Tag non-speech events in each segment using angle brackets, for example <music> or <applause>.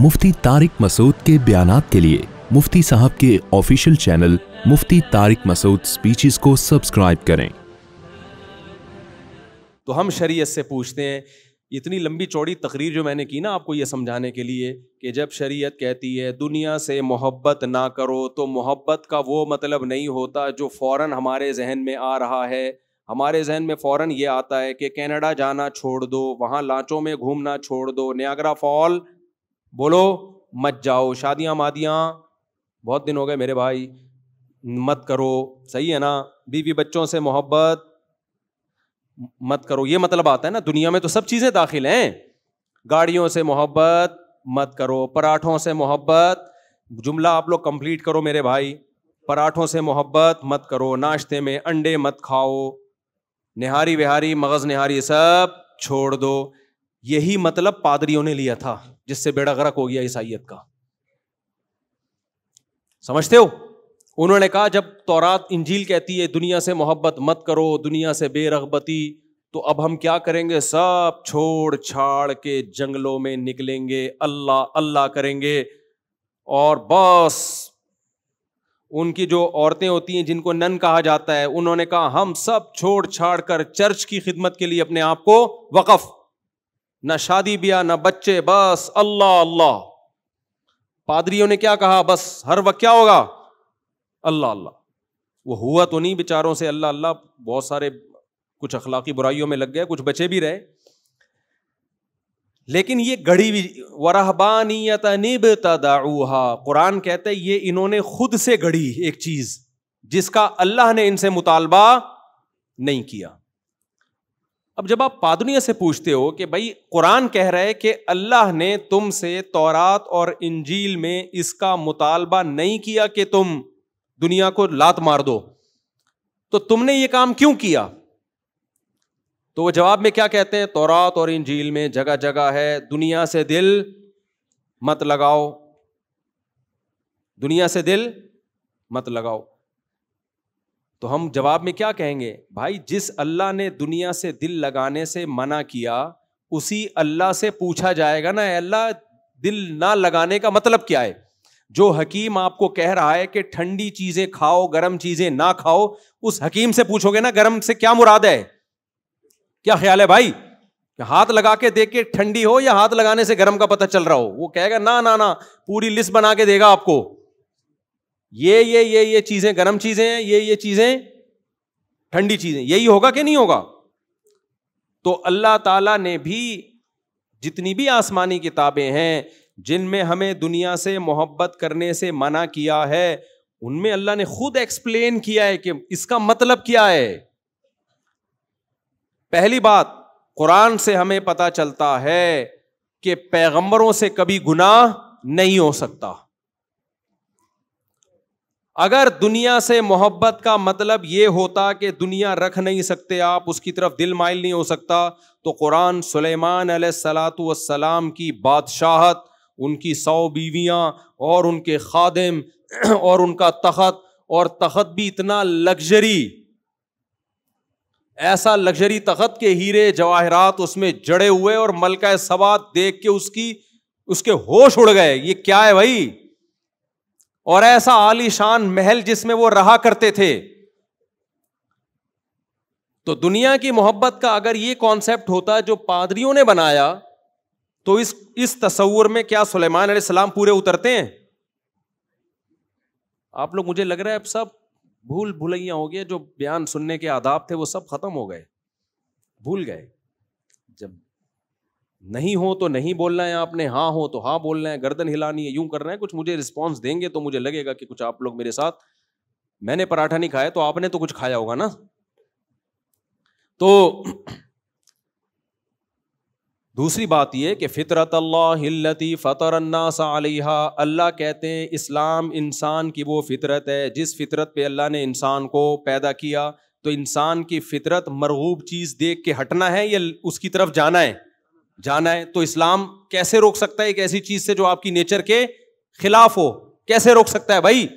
मुफ्ती तारिक मसूद के बयान के लिए मुफ्ती साहब के official channel Mufti Tariq Masood speeches को सब्सक्राइब करें तो हम शरीयत से पूछते हैं इतनी लंबी चौड़ी तकरीर जो मैंने की ना आपको ये समझाने के लिए कि जब शरीयत कहती है दुनिया से मोहब्बत ना करो तो मोहब्बत का वो मतलब नहीं होता जो फौरन हमारे जहन में आ रहा है हमारे जहन में फौरन ये आता है कि कनाडा जाना छोड़ दो वहाँ लांचों में घूमना छोड़ दो न्यागरा फॉल बोलो मत जाओ शादियां मादियाँ बहुत दिन हो गए मेरे भाई मत करो सही है ना बीवी बच्चों से मोहब्बत मत करो ये मतलब आता है ना दुनिया में तो सब चीज़ें दाखिल हैं गाड़ियों से मोहब्बत मत करो पराठों से मोहब्बत जुमला आप लोग कंप्लीट करो मेरे भाई पराठों से मोहब्बत मत करो नाश्ते में अंडे मत खाओ निहारी विहारी मगज़ निहारी सब छोड़ दो यही मतलब पादरियों ने लिया था जिससे बेड़ा गर्क हो गया ईसाइत का समझते हो उन्होंने कहा जब तोरात इंजील कहती है दुनिया से मोहब्बत मत करो दुनिया से बेरगबती तो अब हम क्या करेंगे सब छोड़ छाड़ के जंगलों में निकलेंगे अल्लाह अल्लाह करेंगे और बस उनकी जो औरतें होती हैं जिनको नन कहा जाता है उन्होंने कहा हम सब छोड़ छाड़ कर चर्च की खिदमत के लिए अपने आप को वक़फ़ ना शादी ब्याह ना बच्चे बस अल्लाह अल्लाह पादरियों ने क्या कहा बस हर वक्त क्या होगा अल्लाह अल्लाह वो हुआ तो नहीं बेचारों से अल्लाह अल्लाह बहुत सारे कुछ अखलाकी बुराइयों में लग गए कुछ बचे भी रहे लेकिन ये घड़ी भी वरहबानियत निब तदाऊहा कुरान कहते ये इन्होंने खुद से घड़ी एक चीज़ जिसका अल्लाह ने इनसे मुतालबा नहीं किया अब जब आप पादुनिया से पूछते हो कि भाई कुरान कह रहा है कि अल्लाह ने तुमसे तौरात और इंजील में इसका मुतालबा नहीं किया कि तुम दुनिया को लात मार दो तो तुमने ये काम क्यों किया तो वो जवाब में क्या कहते हैं तौरात और इंजील में जगह जगह है दुनिया से दिल मत लगाओ दुनिया से दिल मत लगाओ तो हम जवाब में क्या कहेंगे भाई जिस अल्लाह ने दुनिया से दिल लगाने से मना किया उसी अल्लाह से पूछा जाएगा ना अल्लाह दिल ना लगाने का मतलब क्या है जो हकीम आपको कह रहा है कि ठंडी चीजें खाओ गर्म चीजें ना खाओ उस हकीम से पूछोगे ना गर्म से क्या मुराद है क्या ख्याल है भाई हाथ लगा के देख के ठंडी हो या हाथ लगाने से गर्म का पता चल रहा हो वो कहेगा ना ना ना पूरी लिस्ट बना के देगा आपको ये ये ये ये चीजें गर्म चीजें हैं ये ये चीजें ठंडी चीजें यही होगा कि नहीं होगा तो अल्लाह ताला ने भी जितनी भी आसमानी किताबें हैं जिनमें हमें दुनिया से मोहब्बत करने से मना किया है उनमें अल्लाह ने खुद एक्सप्लेन किया है कि इसका मतलब क्या है पहली बात कुरान से हमें पता चलता है कि पैगंबरों से कभी गुनाह नहीं हो सकता अगर दुनिया से मोहब्बत का मतलब ये होता कि दुनिया रख नहीं सकते आप उसकी तरफ दिल माइल नहीं हो सकता तो कुरान सुलेमान सलातम की बादशाहत उनकी सौ बीवियाँ और उनके खादम <clears throat> और उनका तखत और तखत भी इतना लग्जरी ऐसा लग्जरी तखत के हीरे जवाहरात उसमें जड़े हुए और मलका सबात देख के उसकी उसके होश उड़ गए ये क्या है भाई और ऐसा आलीशान महल जिसमें वो रहा करते थे तो दुनिया की मोहब्बत का अगर ये कॉन्सेप्ट होता जो पादरियों ने बनाया तो इस इस तस्वुर में क्या सुलेमान सलाम पूरे उतरते हैं आप लोग मुझे लग रहा है अब सब भूल भुलैया हो गया जो बयान सुनने के आदाब थे वो सब खत्म हो गए भूल गए जब नहीं हो तो नहीं बोलना है आपने हाँ हो तो हाँ बोलना है गर्दन हिलानी है यूं करना है कुछ मुझे रिस्पॉन्स देंगे तो मुझे लगेगा कि कुछ आप लोग मेरे साथ मैंने पराठा नहीं खाया तो आपने तो कुछ खाया होगा ना तो दूसरी बात यह कि फ़ितरत अल्लाह फतर फ़तरन्नासा अल्लाह कहते हैं इस्लाम इंसान की वो फ़ितरत है जिस फितरत पे अल्लाह ने इंसान को पैदा किया तो इंसान की फ़ितरत मरगूब चीज़ देख के हटना है या उसकी तरफ जाना है जाना है तो इस्लाम कैसे रोक सकता है एक ऐसी चीज से जो आपकी नेचर के खिलाफ हो कैसे रोक सकता है भाई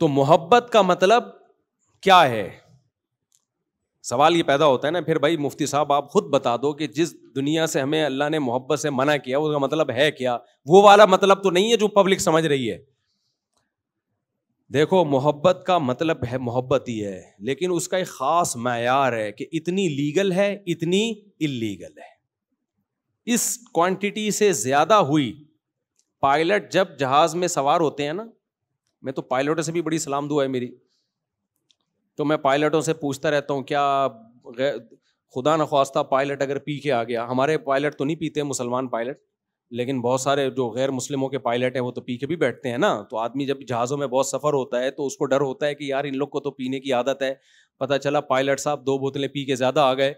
तो मोहब्बत का मतलब क्या है सवाल ये पैदा होता है ना फिर भाई मुफ्ती साहब आप खुद बता दो कि जिस दुनिया से हमें अल्लाह ने मोहब्बत से मना किया उसका मतलब है क्या वो वाला मतलब तो नहीं है जो पब्लिक समझ रही है देखो मोहब्बत का मतलब है मोहब्बत ही है लेकिन उसका एक ख़ास मैार है कि इतनी लीगल है इतनी इलीगल है इस क्वांटिटी से ज़्यादा हुई पायलट जब जहाज़ में सवार होते हैं ना मैं तो पायलटों से भी बड़ी सलाम दुआ है मेरी तो मैं पायलटों से पूछता रहता हूँ क्या खुदा न खास्ता पायलट अगर पी के आ गया हमारे पायलट तो नहीं पीते मुसलमान पायलट लेकिन बहुत सारे जो गैर मुस्लिमों के पायलट हैं वो तो पी के भी बैठते हैं ना तो आदमी जब जहाज़ों में बहुत सफ़र होता है तो उसको डर होता है कि यार इन लोग को तो पीने की आदत है पता चला पायलट साहब दो बोतलें पी के ज़्यादा आ गए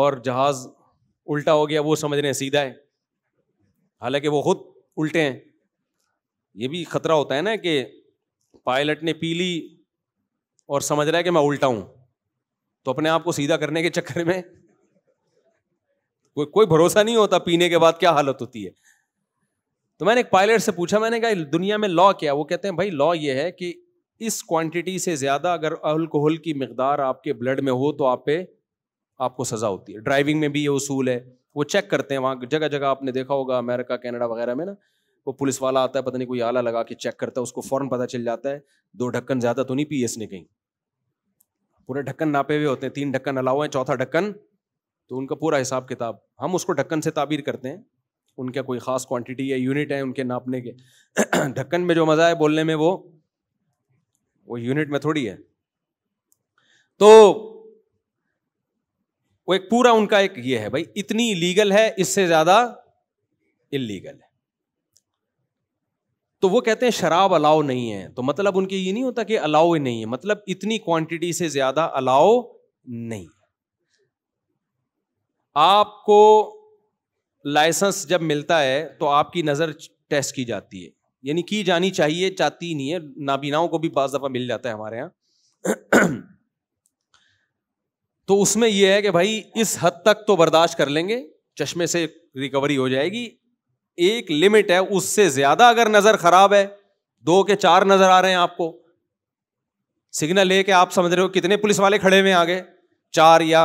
और जहाज़ उल्टा हो गया वो समझ रहे हैं सीधा है हालांकि वो खुद उल्टे हैं ये भी खतरा होता है ना कि पायलट ने पी ली और समझ रहा है कि मैं उल्टा हूँ तो अपने आप को सीधा करने के चक्कर में को, कोई भरोसा नहीं होता पीने के बाद क्या हालत होती है तो मैंने एक पायलट से पूछा मैंने कहा दुनिया में लॉ क्या वो कहते हैं भाई लॉ ये है कि इस क्वांटिटी से ज़्यादा अगर अल्कोहल की मकदार आपके ब्लड में हो तो आप पे आपको सज़ा होती है ड्राइविंग में भी ये उसूल है वो चेक करते हैं वहां जगह जगह आपने देखा होगा अमेरिका कनाडा वगैरह में ना वो पुलिस वाला आता है पता नहीं कोई आला लगा के चेक करता है उसको फ़ौरन पता चल जाता है दो ढक्कन ज़्यादा तो नहीं पी इसने कहीं पूरे ढक्कन नापे हुए होते हैं तीन ढक्कन अलाव है चौथा ढक्कन तो उनका पूरा हिसाब किताब हम उसको ढक्कन से ताबीर करते हैं उनका कोई ख़ास क्वांटिटी या यूनिट है उनके नापने के <clears throat> ढक्कन में जो मज़ा है बोलने में वो वो यूनिट में थोड़ी है तो वो एक पूरा उनका एक ये है भाई इतनी लीगल है इससे ज़्यादा इलीगल है तो वो कहते हैं शराब अलाउ नहीं है तो मतलब उनके ये नहीं होता कि अलाउ नहीं है मतलब इतनी क्वांटिटी से ज़्यादा अलाउ नहीं है आपको लाइसेंस जब मिलता है तो आपकी नज़र टेस्ट की जाती है यानी की जानी चाहिए चाहती नहीं है नाबीनाओं को भी बाज दफ़ा मिल जाता है हमारे यहाँ <clears throat> तो उसमें यह है कि भाई इस हद तक तो बर्दाश्त कर लेंगे चश्मे से रिकवरी हो जाएगी एक लिमिट है उससे ज़्यादा अगर नज़र ख़राब है दो के चार नज़र आ रहे हैं आपको सिग्नल लेके आप समझ रहे हो कितने पुलिस वाले खड़े हुए आगे चार या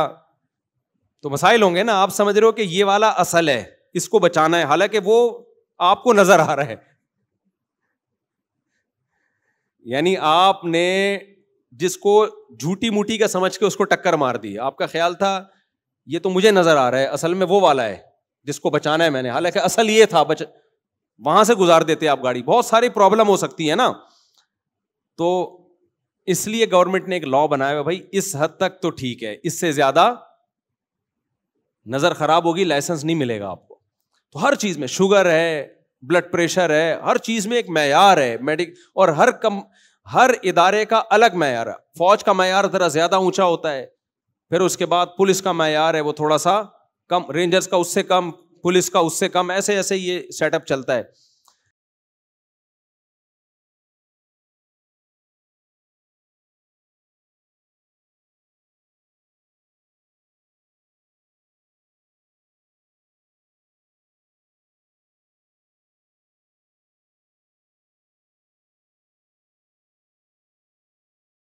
तो मसाइल होंगे ना आप समझ रहे हो कि ये वाला असल है इसको बचाना है हालांकि वो आपको नजर आ रहा है यानी आपने जिसको झूठी मूठी का समझ के उसको टक्कर मार दी आपका ख्याल था ये तो मुझे नजर आ रहा है असल में वो वाला है जिसको बचाना है मैंने हालांकि असल ये था बच वहां से गुजार देते आप गाड़ी बहुत सारी प्रॉब्लम हो सकती है ना तो इसलिए गवर्नमेंट ने एक लॉ बनाया भाई इस हद तक तो ठीक है इससे ज्यादा नज़र ख़राब होगी लाइसेंस नहीं मिलेगा आपको तो हर चीज़ में शुगर है ब्लड प्रेशर है हर चीज़ में एक मैार है मेडिक और हर कम हर इदारे का अलग मैार है फौज का मैार ज़रा ज़्यादा ऊंचा होता है फिर उसके बाद पुलिस का मैार है वो थोड़ा सा कम रेंजर्स का उससे कम पुलिस का उससे कम ऐसे ऐसे ये सेटअप चलता है